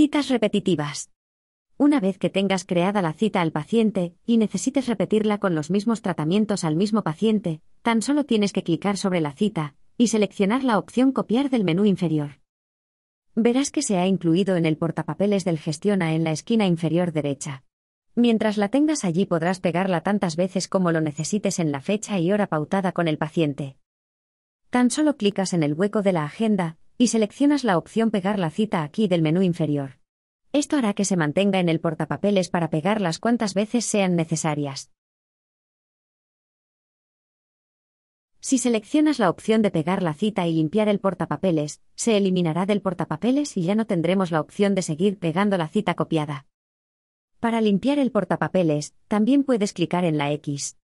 Citas repetitivas. Una vez que tengas creada la cita al paciente y necesites repetirla con los mismos tratamientos al mismo paciente, tan solo tienes que clicar sobre la cita y seleccionar la opción Copiar del menú inferior. Verás que se ha incluido en el portapapeles del Gestiona en la esquina inferior derecha. Mientras la tengas allí podrás pegarla tantas veces como lo necesites en la fecha y hora pautada con el paciente. Tan solo clicas en el hueco de la agenda y seleccionas la opción Pegar la cita aquí del menú inferior. Esto hará que se mantenga en el portapapeles para pegarlas cuantas veces sean necesarias. Si seleccionas la opción de pegar la cita y limpiar el portapapeles, se eliminará del portapapeles y ya no tendremos la opción de seguir pegando la cita copiada. Para limpiar el portapapeles, también puedes clicar en la X.